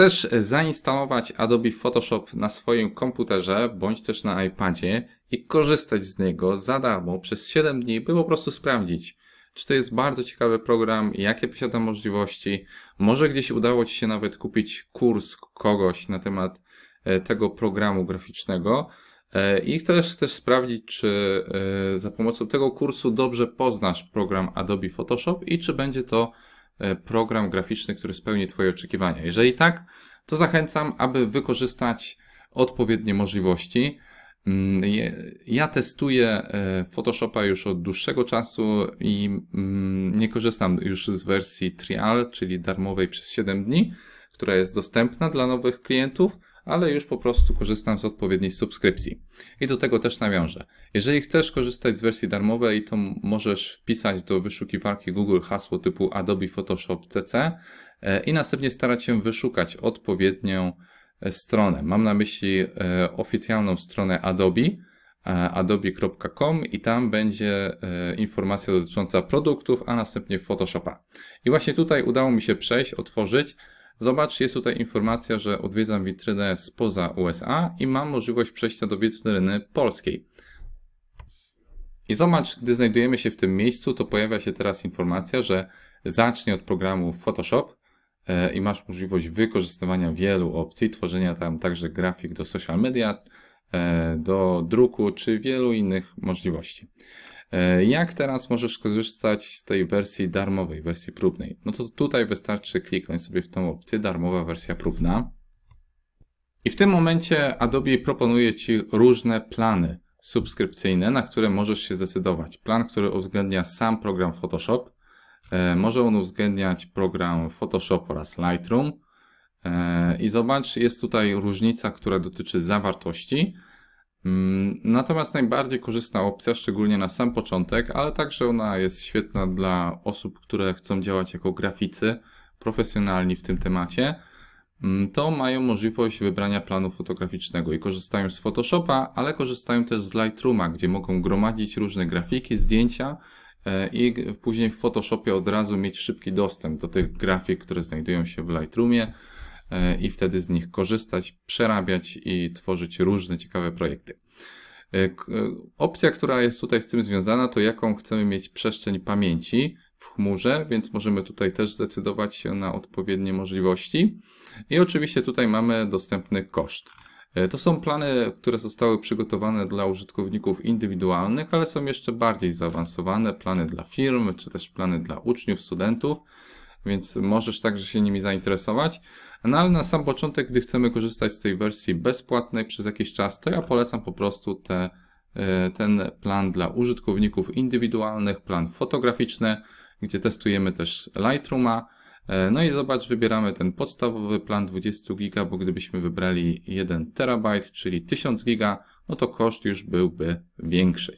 Chcesz zainstalować Adobe Photoshop na swoim komputerze bądź też na iPadzie i korzystać z niego za darmo przez 7 dni, by po prostu sprawdzić, czy to jest bardzo ciekawy program, jakie posiada możliwości. Może gdzieś udało Ci się nawet kupić kurs kogoś na temat e, tego programu graficznego. E, I chcesz też sprawdzić, czy e, za pomocą tego kursu dobrze poznasz program Adobe Photoshop i czy będzie to E, program graficzny, który spełni Twoje oczekiwania. Jeżeli tak, to zachęcam, aby wykorzystać odpowiednie możliwości. Mm, ja testuję e, Photoshopa już od dłuższego czasu i mm, nie korzystam już z wersji trial, czyli darmowej przez 7 dni, która jest dostępna dla nowych klientów ale już po prostu korzystam z odpowiedniej subskrypcji. I do tego też nawiążę. Jeżeli chcesz korzystać z wersji darmowej, to możesz wpisać do wyszukiwarki Google hasło typu Adobe Photoshop CC e, i następnie starać się wyszukać odpowiednią e, stronę. Mam na myśli e, oficjalną stronę Adobe, adobe.com i tam będzie informacja dotycząca produktów, a następnie Photoshopa. I właśnie tutaj udało mi się przejść, otworzyć Zobacz, jest tutaj informacja, że odwiedzam witrynę spoza USA i mam możliwość przejścia do witryny polskiej. I zobacz, gdy znajdujemy się w tym miejscu, to pojawia się teraz informacja, że zacznie od programu Photoshop e, i masz możliwość wykorzystywania wielu opcji, tworzenia tam także grafik do social media, e, do druku czy wielu innych możliwości. E, jak teraz możesz korzystać z tej wersji darmowej, wersji próbnej? No to tutaj wystarczy kliknąć sobie w tą opcję darmowa wersja próbna. I w tym momencie Adobe proponuje Ci różne plany subskrypcyjne, na które możesz się zdecydować. Plan, który uwzględnia sam program Photoshop. E, może on uwzględniać program Photoshop oraz Lightroom. E, I zobacz, jest tutaj różnica, która dotyczy zawartości. Mm, natomiast najbardziej korzystna opcja, szczególnie na sam początek, ale także ona jest świetna dla osób, które chcą działać jako graficy, profesjonalni w tym temacie, mm, to mają możliwość wybrania planu fotograficznego i korzystają z Photoshopa, ale korzystają też z Lightrooma, gdzie mogą gromadzić różne grafiki, zdjęcia e, i później w Photoshopie od razu mieć szybki dostęp do tych grafik, które znajdują się w Lightroomie E, i wtedy z nich korzystać, przerabiać i tworzyć różne ciekawe projekty. E, e, opcja, która jest tutaj z tym związana, to jaką chcemy mieć przestrzeń pamięci w chmurze, więc możemy tutaj też zdecydować się na odpowiednie możliwości. I oczywiście tutaj mamy dostępny koszt. To są plany, które zostały przygotowane dla użytkowników indywidualnych, ale są jeszcze bardziej zaawansowane plany dla firm, czy też plany dla uczniów, studentów więc możesz także się nimi zainteresować. No ale na sam początek, gdy chcemy korzystać z tej wersji bezpłatnej przez jakiś czas, to ja polecam po prostu te, e, ten plan dla użytkowników indywidualnych, plan fotograficzny, gdzie testujemy też Lightrooma. E, no i zobacz, wybieramy ten podstawowy plan 20 GB, bo gdybyśmy wybrali 1 TB, czyli 1000 GB, no to koszt już byłby większy.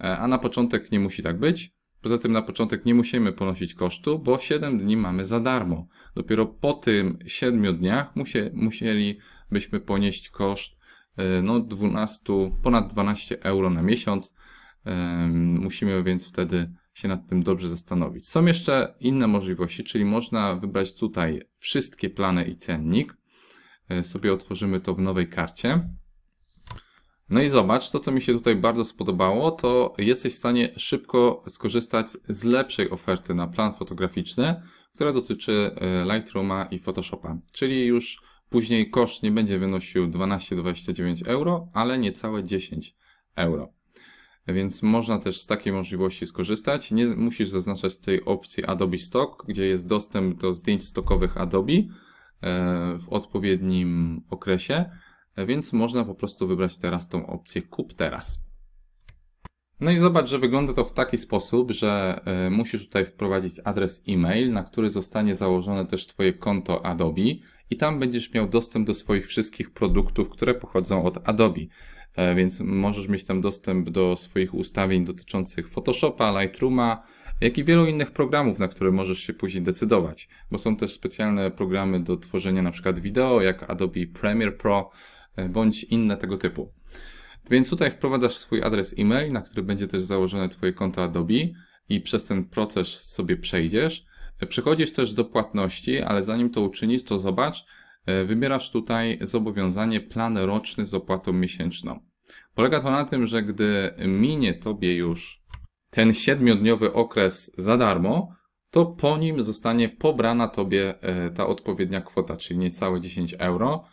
E, a na początek nie musi tak być. Poza tym na początek nie musimy ponosić kosztu, bo 7 dni mamy za darmo. Dopiero po tym 7 dniach musie, musielibyśmy ponieść koszt e, no, 12, ponad 12 euro na miesiąc. Musimy więc wtedy się nad tym dobrze zastanowić. Są jeszcze inne możliwości, czyli można wybrać tutaj wszystkie plany i cennik. E, sobie otworzymy to w nowej karcie. No i zobacz, to co mi się tutaj bardzo spodobało, to jesteś w stanie szybko skorzystać z lepszej oferty na plan fotograficzny, która dotyczy e, Lightrooma i Photoshopa. Czyli już później koszt nie będzie wynosił 12,29 euro, ale niecałe 10 euro. Więc można też z takiej możliwości skorzystać. Nie musisz zaznaczać tej opcji Adobe Stock, gdzie jest dostęp do zdjęć stokowych Adobe e, w odpowiednim okresie więc można po prostu wybrać teraz tą opcję kup teraz. No i zobacz, że wygląda to w taki sposób, że e, musisz tutaj wprowadzić adres e-mail, na który zostanie założone też Twoje konto Adobe i tam będziesz miał dostęp do swoich wszystkich produktów, które pochodzą od Adobe. E, więc możesz mieć tam dostęp do swoich ustawień dotyczących Photoshopa, Lightrooma, jak i wielu innych programów, na które możesz się później decydować, bo są też specjalne programy do tworzenia na przykład wideo, jak Adobe Premiere Pro, E, bądź inne tego typu. Więc tutaj wprowadzasz swój adres e-mail, na który będzie też założone Twoje konto Adobe i przez ten proces sobie przejdziesz. E, Przechodzisz też do płatności, ale zanim to uczynisz, to zobacz, e, wybierasz tutaj zobowiązanie plan roczny z opłatą miesięczną. Polega to na tym, że gdy minie Tobie już ten siedmiodniowy okres za darmo, to po nim zostanie pobrana Tobie ta odpowiednia kwota, czyli niecałe 10 euro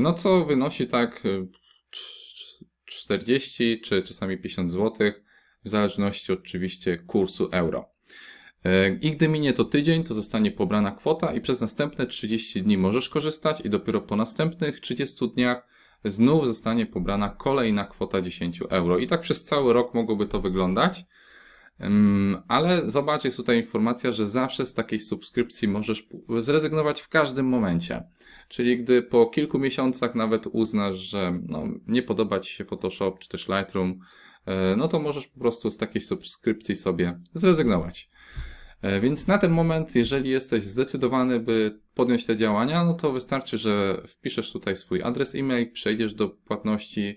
no co wynosi tak 40 e, czy czasami 50 zł, w zależności oczywiście kursu euro. E, I gdy minie to tydzień, to zostanie pobrana kwota i przez następne 30 dni możesz korzystać i dopiero po następnych 30 dniach znów zostanie pobrana kolejna kwota 10 euro. I tak przez cały rok mogłoby to wyglądać. Ale zobacz, jest tutaj informacja, że zawsze z takiej subskrypcji możesz zrezygnować w każdym momencie. Czyli gdy po kilku miesiącach nawet uznasz, że no, nie podoba Ci się Photoshop czy też Lightroom, e, no to możesz po prostu z takiej subskrypcji sobie zrezygnować. E, więc na ten moment, jeżeli jesteś zdecydowany, by podjąć te działania, no to wystarczy, że wpiszesz tutaj swój adres e-mail, przejdziesz do płatności,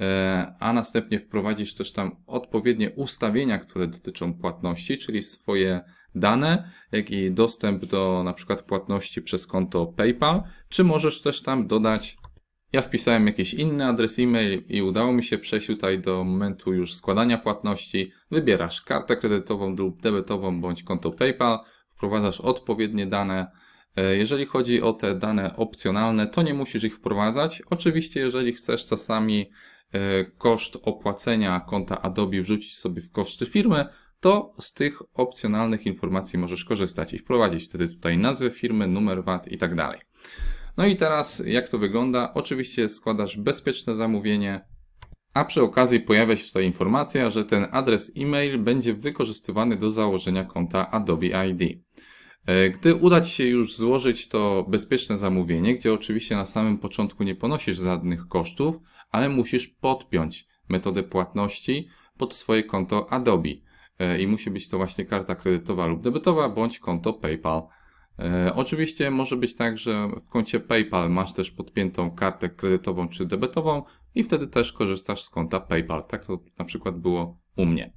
E, a następnie wprowadzić też tam odpowiednie ustawienia, które dotyczą płatności, czyli swoje dane, jak i dostęp do na przykład płatności przez konto PayPal, czy możesz też tam dodać ja wpisałem jakiś inny adres e-mail i udało mi się przejść tutaj do momentu już składania płatności. Wybierasz kartę kredytową lub debetową bądź konto PayPal, wprowadzasz odpowiednie dane. E, jeżeli chodzi o te dane opcjonalne, to nie musisz ich wprowadzać. Oczywiście, jeżeli chcesz czasami E, koszt opłacenia konta Adobe wrzucić sobie w koszty firmy, to z tych opcjonalnych informacji możesz korzystać i wprowadzić wtedy tutaj nazwę firmy, numer VAT i tak dalej. No i teraz jak to wygląda? Oczywiście składasz bezpieczne zamówienie, a przy okazji pojawia się tutaj informacja, że ten adres e-mail będzie wykorzystywany do założenia konta Adobe ID. E, gdy uda Ci się już złożyć to bezpieczne zamówienie, gdzie oczywiście na samym początku nie ponosisz żadnych kosztów, ale musisz podpiąć metodę płatności pod swoje konto Adobe e, i musi być to właśnie karta kredytowa lub debetowa bądź konto PayPal. E, oczywiście może być tak, że w koncie PayPal masz też podpiętą kartę kredytową czy debetową i wtedy też korzystasz z konta PayPal. Tak to na przykład było u mnie.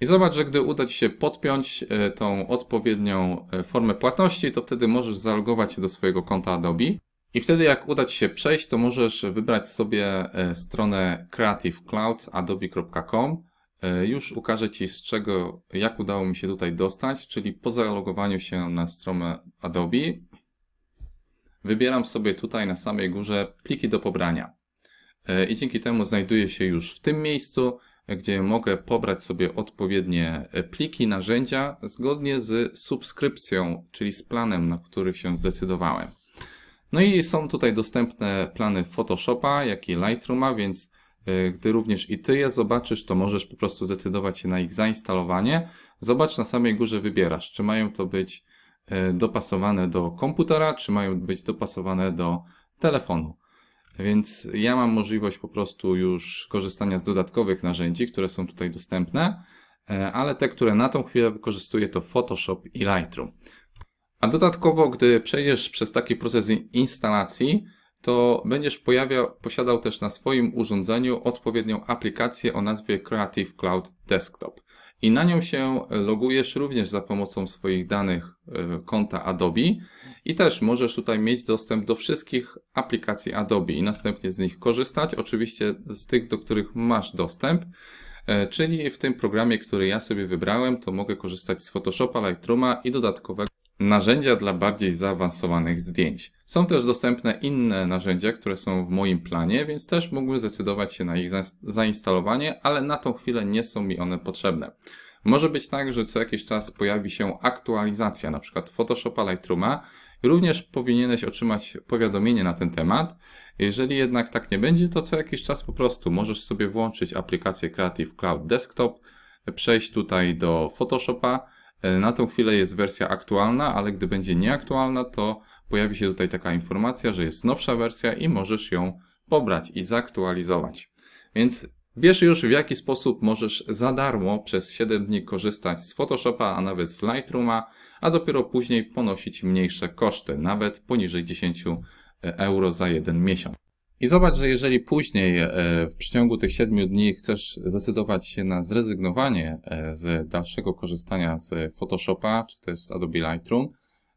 I zobacz, że gdy uda Ci się podpiąć e, tą odpowiednią formę płatności, to wtedy możesz zalogować się do swojego konta Adobe i wtedy jak uda Ci się przejść, to możesz wybrać sobie e, stronę Creative Cloud adobe.com. E, już ukażę Ci z czego, jak udało mi się tutaj dostać, czyli po zalogowaniu się na stronę Adobe wybieram sobie tutaj na samej górze pliki do pobrania. E, I dzięki temu znajduję się już w tym miejscu, gdzie mogę pobrać sobie odpowiednie pliki, narzędzia zgodnie z subskrypcją, czyli z planem, na który się zdecydowałem. No i są tutaj dostępne plany Photoshopa, jak i Lightrooma, więc e, gdy również i Ty je zobaczysz, to możesz po prostu zdecydować się na ich zainstalowanie. Zobacz na samej górze wybierasz, czy mają to być e, dopasowane do komputera, czy mają być dopasowane do telefonu. Więc ja mam możliwość po prostu już korzystania z dodatkowych narzędzi, które są tutaj dostępne, e, ale te, które na tą chwilę wykorzystuję to Photoshop i Lightroom. A dodatkowo, gdy przejdziesz przez taki proces instalacji, to będziesz pojawiał, posiadał też na swoim urządzeniu odpowiednią aplikację o nazwie Creative Cloud Desktop. I na nią się logujesz również za pomocą swoich danych e, konta Adobe i też możesz tutaj mieć dostęp do wszystkich aplikacji Adobe i następnie z nich korzystać, oczywiście z tych, do których masz dostęp. E, czyli w tym programie, który ja sobie wybrałem, to mogę korzystać z Photoshopa, Lightrooma i dodatkowego narzędzia dla bardziej zaawansowanych zdjęć. Są też dostępne inne narzędzia, które są w moim planie, więc też mógłbym zdecydować się na ich zainstalowanie, ale na tą chwilę nie są mi one potrzebne. Może być tak, że co jakiś czas pojawi się aktualizacja, na przykład Photoshopa Lightrooma. Również powinieneś otrzymać powiadomienie na ten temat. Jeżeli jednak tak nie będzie, to co jakiś czas po prostu możesz sobie włączyć aplikację Creative Cloud Desktop, przejść tutaj do Photoshopa, E, na tą chwilę jest wersja aktualna, ale gdy będzie nieaktualna, to pojawi się tutaj taka informacja, że jest nowsza wersja i możesz ją pobrać i zaktualizować. Więc wiesz już w jaki sposób możesz za darmo przez 7 dni korzystać z Photoshopa, a nawet z Lightrooma, a dopiero później ponosić mniejsze koszty, nawet poniżej 10 e, euro za jeden miesiąc. I zobacz, że jeżeli później e, w przeciągu tych siedmiu dni chcesz zdecydować się na zrezygnowanie e, z dalszego korzystania z Photoshopa, czy też z Adobe Lightroom,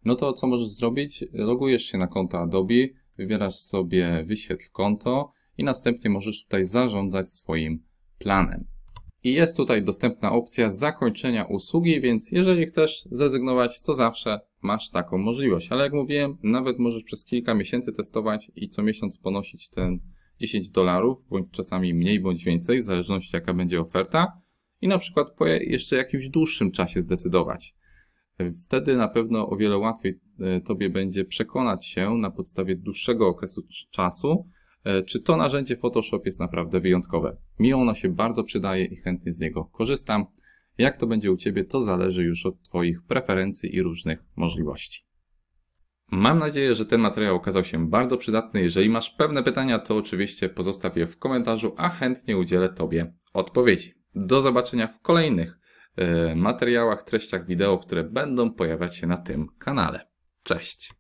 no to co możesz zrobić? Logujesz się na konto Adobe, wybierasz sobie wyświetl konto i następnie możesz tutaj zarządzać swoim planem. I jest tutaj dostępna opcja zakończenia usługi, więc jeżeli chcesz zrezygnować, to zawsze masz taką możliwość. Ale jak mówiłem, nawet możesz przez kilka miesięcy testować i co miesiąc ponosić ten 10 dolarów, bądź czasami mniej, bądź więcej, w zależności jaka będzie oferta. I na przykład po jeszcze jakimś dłuższym czasie zdecydować. Wtedy na pewno o wiele łatwiej e, Tobie będzie przekonać się na podstawie dłuższego okresu czasu, E, czy to narzędzie Photoshop jest naprawdę wyjątkowe. Mi ono się bardzo przydaje i chętnie z niego korzystam. Jak to będzie u Ciebie, to zależy już od Twoich preferencji i różnych możliwości. Mam nadzieję, że ten materiał okazał się bardzo przydatny. Jeżeli masz pewne pytania, to oczywiście pozostaw je w komentarzu, a chętnie udzielę Tobie odpowiedzi. Do zobaczenia w kolejnych e, materiałach, treściach wideo, które będą pojawiać się na tym kanale. Cześć!